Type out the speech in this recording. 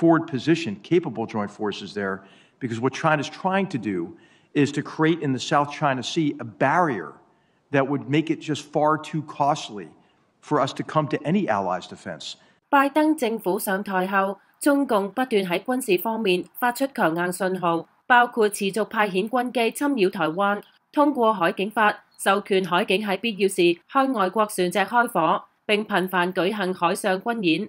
forward position, capable joint forces there, because what China's trying to do is to create in the South China Sea a barrier that would make it just far too costly for us to come to any allies' defense. 拜登政府上台後，中共不斷喺軍事方面發出強硬信號，包括持續派遣軍機侵擾台灣，通過海警法授權海警喺必要時向外國船隻開火，並頻繁舉行海上軍演。